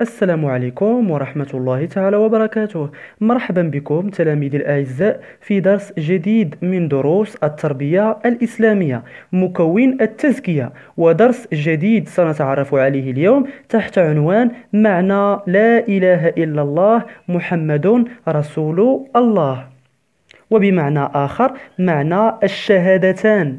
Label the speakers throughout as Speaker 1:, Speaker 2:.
Speaker 1: السلام عليكم ورحمة الله تعالى وبركاته مرحبا بكم تلاميذي الأعزاء في درس جديد من دروس التربية الإسلامية مكون التزكية ودرس جديد سنتعرف عليه اليوم تحت عنوان معنى لا إله إلا الله محمد رسول الله وبمعنى آخر معنى الشهادتان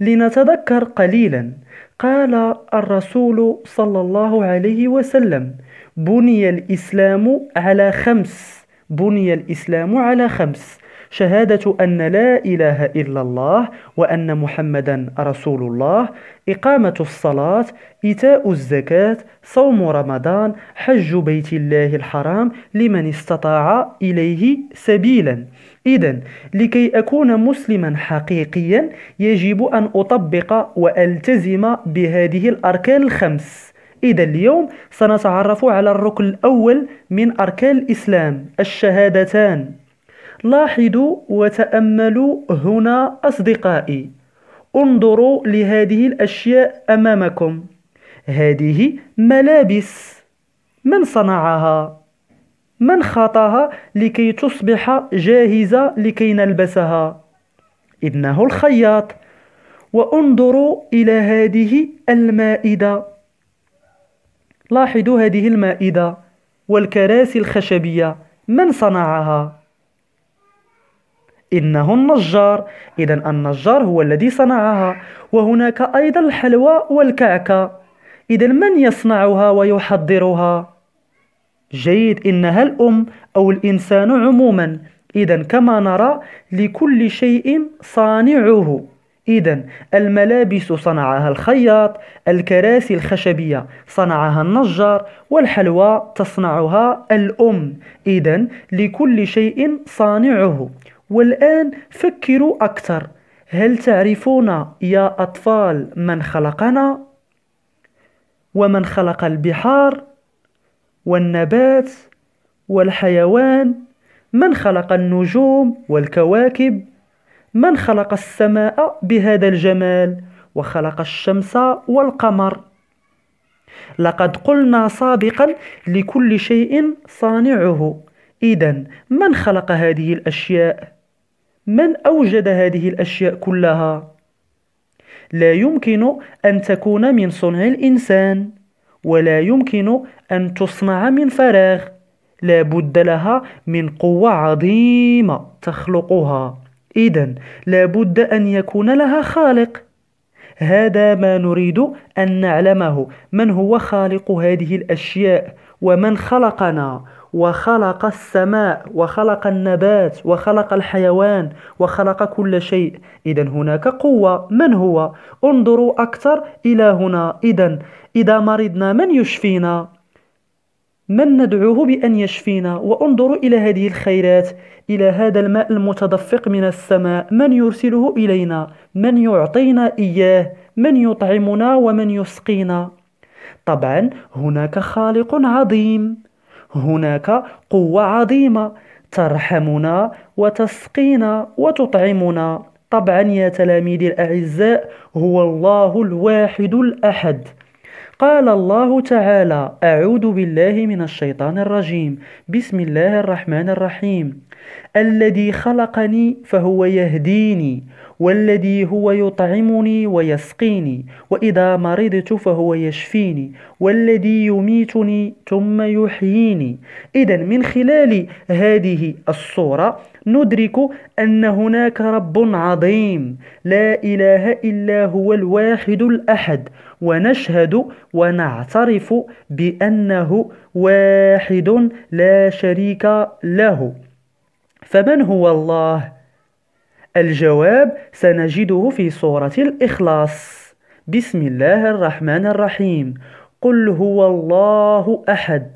Speaker 1: لنتذكر قليلا قال الرسول صلى الله عليه وسلم بني الإسلام على خمس بني الإسلام على خمس شهادة أن لا إله إلا الله وأن محمدا رسول الله إقامة الصلاة إيتاء الزكاة صوم رمضان حج بيت الله الحرام لمن استطاع إليه سبيلا إذا لكي أكون مسلما حقيقيا يجب أن أطبق وألتزم بهذه الأركان الخمس إذا اليوم سنتعرف على الركن الأول من أركان الإسلام الشهادتان لاحظوا وتأملوا هنا أصدقائي انظروا لهذه الأشياء أمامكم هذه ملابس من صنعها؟ من خطاها لكي تصبح جاهزة لكي نلبسها؟ إنه الخياط وانظروا إلى هذه المائدة لاحظوا هذه المائدة والكراسي الخشبية من صنعها؟ إنه النجار إذا النجار هو الذي صنعها وهناك أيضا الحلوى والكعكة إذا من يصنعها ويحضرها؟ جيد إنها الأم أو الإنسان عموما إذا كما نرى لكل شيء صانعه إذا الملابس صنعها الخياط الكراسي الخشبية صنعها النجار والحلوى تصنعها الأم إذا لكل شيء صانعه والآن فكروا أكثر هل تعرفون يا أطفال من خلقنا ومن خلق البحار والنبات والحيوان من خلق النجوم والكواكب من خلق السماء بهذا الجمال وخلق الشمس والقمر لقد قلنا سابقا لكل شيء صانعه إذا من خلق هذه الأشياء؟ من أوجد هذه الأشياء كلها؟ لا يمكن أن تكون من صنع الإنسان ولا يمكن أن تصنع من فراغ لا بد لها من قوة عظيمة تخلقها إذا لا بد أن يكون لها خالق هذا ما نريد أن نعلمه من هو خالق هذه الأشياء ومن خلقنا وخلق السماء وخلق النبات وخلق الحيوان وخلق كل شيء إذا هناك قوة من هو؟ انظروا أكثر إلى هنا إذا إذا مرضنا من يشفينا؟ من ندعوه بأن يشفينا وانظروا إلى هذه الخيرات إلى هذا الماء المتدفق من السماء من يرسله إلينا من يعطينا إياه من يطعمنا ومن يسقينا طبعا هناك خالق عظيم هناك قوة عظيمة ترحمنا وتسقينا وتطعمنا طبعا يا تلاميذي الأعزاء هو الله الواحد الأحد قال الله تعالى أعوذ بالله من الشيطان الرجيم بسم الله الرحمن الرحيم الذي خلقني فهو يهديني والذي هو يطعمني ويسقيني وإذا مرضت فهو يشفيني والذي يميتني ثم يحييني إذا من خلال هذه الصورة ندرك أن هناك رب عظيم لا إله إلا هو الواحد الأحد ونشهد ونعترف بأنه واحد لا شريك له فمن هو الله؟ الجواب سنجده في سورة الإخلاص بسم الله الرحمن الرحيم قل هو الله أحد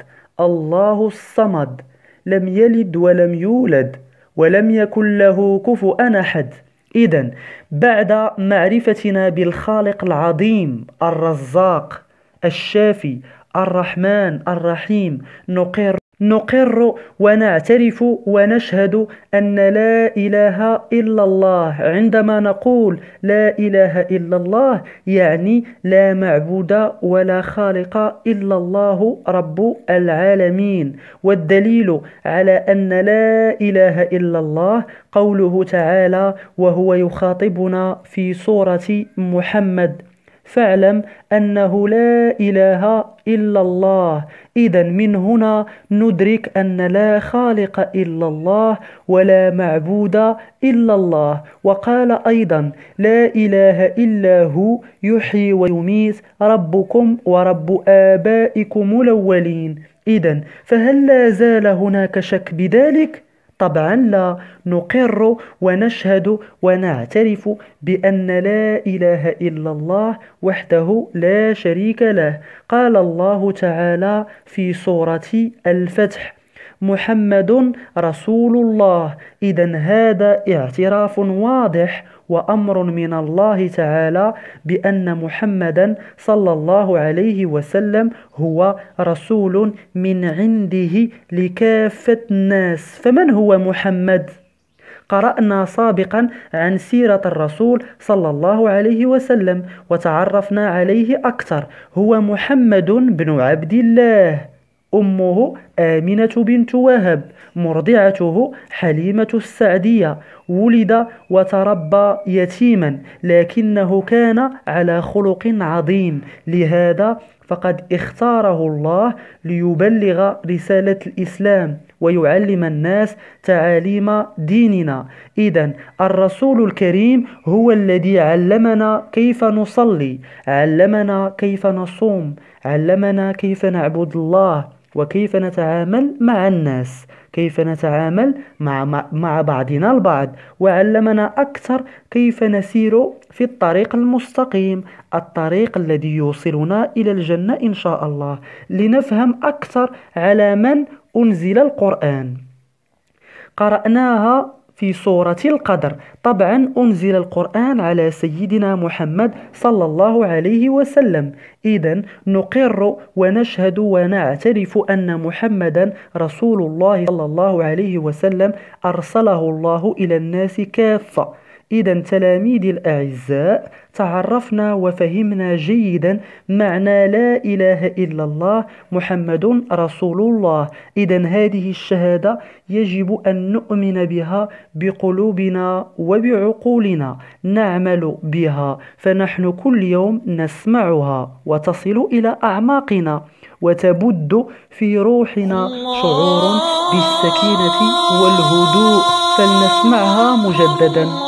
Speaker 1: الله الصمد لم يلد ولم يولد ولم يكن له كفؤا أحد إذا بعد معرفتنا بالخالق العظيم الرزاق الشافي الرحمن الرحيم نقر نقر ونعترف ونشهد أن لا إله إلا الله عندما نقول لا إله إلا الله يعني لا معبود ولا خالق إلا الله رب العالمين والدليل على أن لا إله إلا الله قوله تعالى وهو يخاطبنا في سورة محمد فاعلم أنه لا إله إلا الله إذا من هنا ندرك أن لا خالق إلا الله ولا معبود إلا الله وقال أيضا لا إله إلا هو يحيي ويميت ربكم ورب آبائكم الأولين إذا فهل لا زال هناك شك بذلك؟ طبعا لا نقر ونشهد ونعترف بأن لا إله إلا الله وحده لا شريك له قال الله تعالى في سورة الفتح محمد رسول الله إذا هذا اعتراف واضح وأمر من الله تعالى بأن محمدا صلى الله عليه وسلم هو رسول من عنده لكافة الناس فمن هو محمد؟ قرأنا سابقا عن سيرة الرسول صلى الله عليه وسلم وتعرفنا عليه أكثر هو محمد بن عبد الله أمه آمنة بنت وهب مرضعته حليمة السعدية ولد وتربى يتيما لكنه كان على خلق عظيم لهذا فقد اختاره الله ليبلغ رسالة الإسلام ويعلم الناس تعاليم ديننا إذا الرسول الكريم هو الذي علمنا كيف نصلي علمنا كيف نصوم علمنا كيف نعبد الله وكيف نتعامل مع الناس كيف نتعامل مع, مع بعضنا البعض وعلمنا أكثر كيف نسير في الطريق المستقيم الطريق الذي يوصلنا إلى الجنة إن شاء الله لنفهم أكثر على من أنزل القرآن قرأناها في سورة القدر طبعا أنزل القرآن على سيدنا محمد صلى الله عليه وسلم إذا نقر ونشهد ونعترف أن محمدا رسول الله صلى الله عليه وسلم أرسله الله إلى الناس كافة إذا تلاميذي الأعزاء تعرفنا وفهمنا جيدا معنى لا إله إلا الله محمد رسول الله إذا هذه الشهادة يجب أن نؤمن بها بقلوبنا وبعقولنا نعمل بها فنحن كل يوم نسمعها وتصل إلى أعماقنا وتبد في روحنا شعور بالسكينة والهدوء فلنسمعها مجددا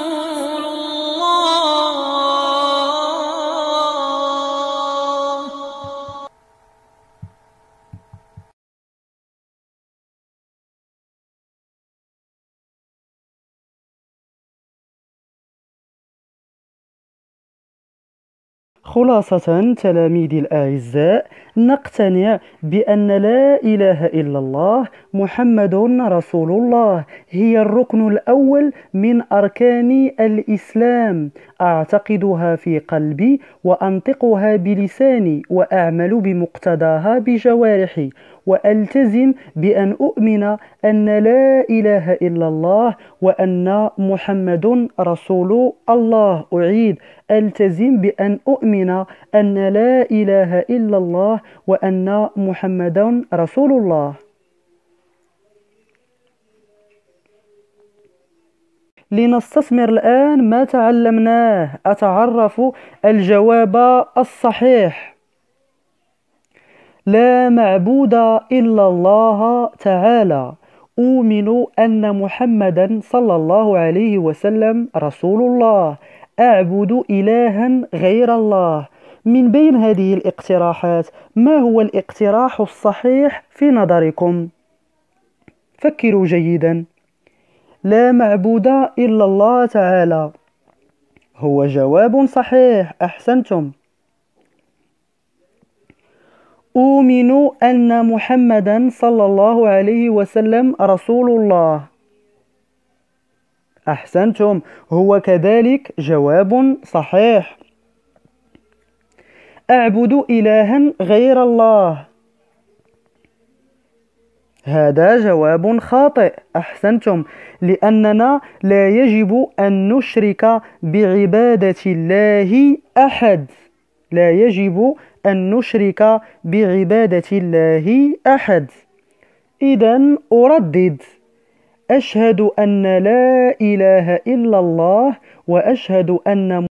Speaker 1: خلاصة تلاميذي الأعزاء نقتنع بأن لا إله إلا الله محمد رسول الله هي الركن الأول من أركان الإسلام أعتقدها في قلبي وأنطقها بلساني وأعمل بمقتضاها بجوارحي وألتزم بأن أؤمن أن لا إله إلا الله وأن محمد رسول الله أعيد ألتزم بأن أؤمن أن لا إله إلا الله وأن محمدا رسول الله لنستثمر الآن ما تعلمناه أتعرف الجواب الصحيح لا معبود إلا الله تعالى أؤمن أن محمدا صلى الله عليه وسلم رسول الله أعبد إلها غير الله من بين هذه الاقتراحات ما هو الاقتراح الصحيح في نظركم؟ فكروا جيدا لا معبود إلا الله تعالى هو جواب صحيح أحسنتم أؤمن أن محمدا صلى الله عليه وسلم رسول الله أحسنتم هو كذلك جواب صحيح أعبد إلها غير الله هذا جواب خاطئ أحسنتم لأننا لا يجب أن نشرك بعبادة الله أحد لا يجب أن نشرك بعبادة الله أحد إذا أردد أشهد أن لا إله إلا الله وأشهد أن